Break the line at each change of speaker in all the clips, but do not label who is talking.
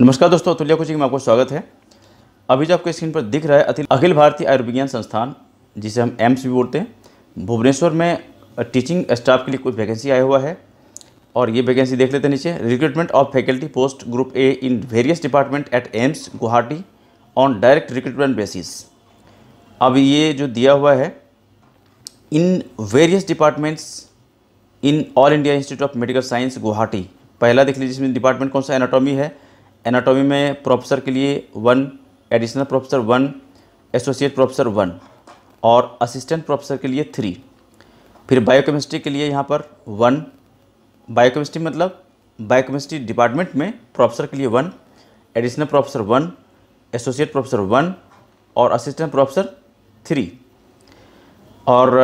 नमस्कार दोस्तों अतुल्य कुछ में आपको स्वागत है अभी जो आपके स्क्रीन पर दिख रहा है अखिल भारतीय आयुर्विज्ञान संस्थान जिसे हम एम्स भी बोलते हैं भुवनेश्वर में टीचिंग स्टाफ के लिए कुछ वैकेंसी आया हुआ है और ये वैकेंसी देख लेते हैं नीचे recruitment of faculty post group A in various department at AIIMS Guwahati on direct recruitment basis अब ये जो दिया हुआ है in various departments in all India institute of medical science Guwahati पहला देख लीजिए इसमें डिपार्टमेंट कौन सा एनाटॉमी है एनाटॉमी में प्रोफेसर के लिए one additional professor one associate professor one और असिस्टेंट प्रोफेसर के लिए थ्री फिर बायोकेमिस्ट्री के लिए यहाँ पर वन बायोकेमिस्ट्री मतलब बायोकेमिस्ट्री डिपार्टमेंट में प्रोफेसर के लिए one additional professor one associate professor one और असिस्टेंट प्रोफेसर थ्री और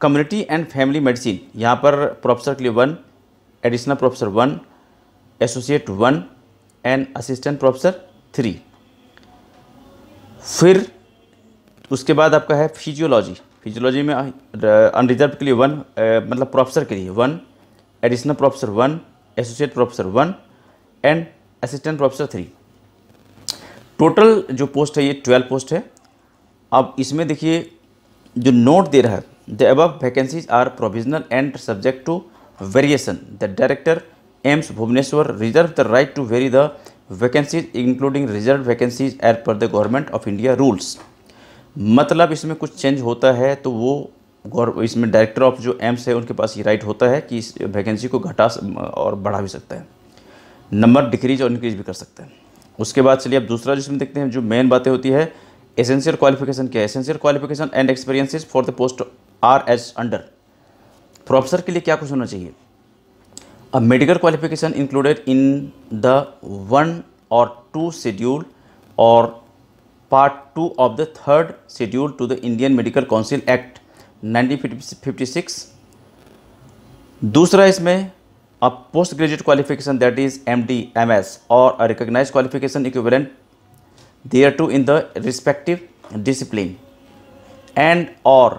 कम्युनिटी एंड फैमिली मेडिसिन यहाँ पर प्रोफेसर के लिए one additional professor one associate one and assistant professor three फिर उसके बाद आपका है फिजियोलॉजी फिजियोलॉजी में अनरिजर्व के लिए वन मतलब प्रोफेसर के लिए one additional professor one associate professor one and assistant professor three total जो पोस्ट है ये ट्वेल्व पोस्ट है अब इसमें देखिए जो नोट दे रहा है द अब vacancies are provisional and subject to variation the director AIIMS Bhubaneswar reserve the right to vary the vacancies including reserve vacancies as per the government of India rules मतलब इसमें कुछ चेंज होता है तो वो गौर इसमें डायरेक्टर ऑफ जो एम्स है उनके पास ये राइट होता है कि इस वैकेंसी को घटा और बढ़ा भी सकता है नंबर डिक्रीज और इंक्रीज भी कर सकते हैं उसके बाद चलिए अब दूसरा जिसमें देखते हैं जो मेन बातें होती है एसेंशियल क्वालिफिकेशन क्या है essential qualification and experiences for the post are as under professor के लिए क्या कुछ होना चाहिए a medical qualification included in the one और टू शेड्यूल और part two of the third schedule to the Indian medical council act 1956 दूसरा इसमें अब post graduate qualification that is M D M S और recognise qualification equivalent to in the respective discipline and or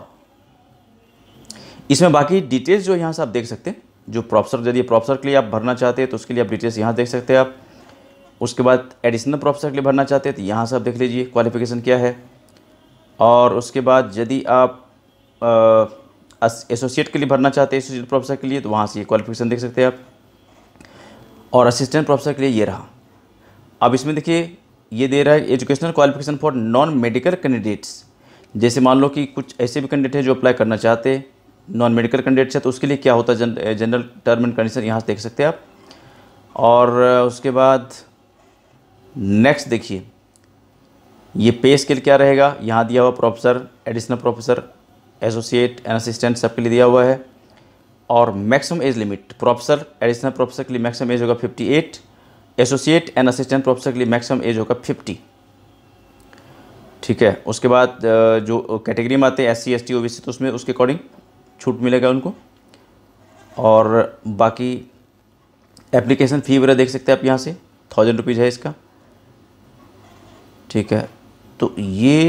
इसमें बाकी details जो यहाँ से आप देख सकते हैं जो प्रोफेसर यदि प्रोफेसर के लिए आप भरना चाहते हैं तो उसके लिए आप डिटेल्स यहाँ देख सकते हैं आप उसके बाद एडिशनल प्रोफेसर के लिए भरना चाहते हैं तो यहाँ से आप देख लीजिए क्वालिफिकेशन क्या है और उसके बाद यदि आप एसोसिएट के लिए भरना चाहते हैं एसोसिएट प्रोफेसर के लिए तो वहाँ से ये क्वालिफिकेशन देख सकते हैं आप और असिस्टेंट प्रोफेसर के लिए ये रहा अब इसमें देखिए ये दे रहा है educational qualification for non medical candidates जैसे मान लो कि कुछ ऐसे भी कैंडिडेट हैं जो अप्लाई करना चाहते हैं नॉन मेडिकल कैंडिडेट्स है तो उसके लिए क्या होता है जनरल टर्म एंड कंडीशन यहाँ से देख सकते हैं आप और उसके बाद नेक्स्ट देखिए ये पे स्केल क्या रहेगा यहाँ दिया हुआ professor additional professor associate and assistant सबके लिए दिया हुआ है और maximum age limit professor additional professor के लिए मैक्सिमम एज होगा 58 एसोसिएट एंड असिस्टेंट प्रोफेसर के लिए मैक्सिमम एज होगा फिफ्टी ठीक है उसके बाद जो कैटेगरी में आते हैं S C S T O B C तो उसमें उसके अकॉर्डिंग छूट मिलेगा उनको और बाकी एप्लीकेशन फ़ी वगैरह देख सकते हैं आप यहाँ से थाउजेंड रुपीज़ है इसका ठीक है तो ये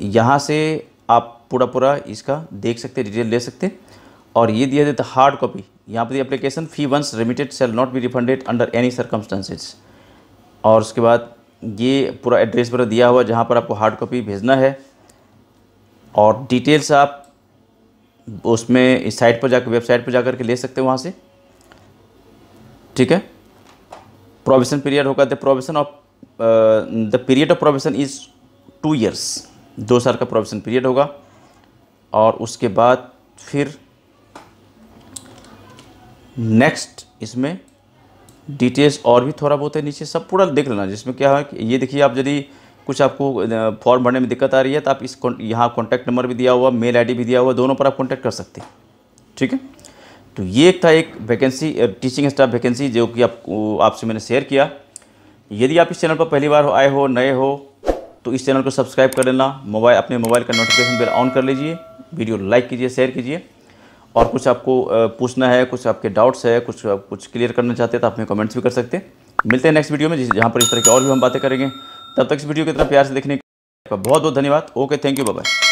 यहाँ से आप पूरा पूरा इसका देख सकते डिटेल ले सकते और ये दिया जाता हार्ड कॉपी यहाँ पर application fee once remitted shall not be refunded under any circumstances और उसके बाद ये पूरा एड्रेस पर दिया हुआ जहाँ पर आपको हार्ड कॉपी भेजना है और डिटेल्स आप उसमें इस साइट पर जाकर वेबसाइट पर जाकर के ले सकते हो वहाँ से ठीक है प्रोविशन पीरियड होगा the probation of the period of probation is two years दो साल का प्रोविशन पीरियड होगा और उसके बाद फिर नेक्स्ट इसमें डिटेल्स और भी थोड़ा बहुत है नीचे सब पूरा देख लेना जिसमें क्या है कि ये देखिए आप यदि कुछ आपको फॉर्म भरने में दिक्कत आ रही है तो आप इस यहाँ कॉन्टैक्ट नंबर भी दिया हुआ मेल आईडी भी दिया हुआ दोनों पर आप कॉन्टैक्ट कर सकते हैं ठीक है तो ये एक था एक वैकेंसी टीचिंग स्टाफ वैकेंसी जो कि आपको आपसे मैंने शेयर किया यदि आप इस चैनल पर पहली बार आए हो नए हो तो इस चैनल को सब्सक्राइब कर लेना मोबाइल अपने मोबाइल का नोटिफिकेशन बिल ऑन कर लीजिए वीडियो लाइक कीजिए शेयर कीजिए और कुछ आपको पूछना है कुछ आपके डाउट्स है कुछ कुछ क्लियर करना चाहते हैं तो आप हमें कमेंट्स भी कर सकते हैं मिलते हैं नेक्स्ट वीडियो में जहाँ पर इस तरह की और भी हम बातें करेंगे तब तक इस वीडियो की तरफ प्यार से देखने का बहुत बहुत धन्यवाद ओके थैंक यू बाय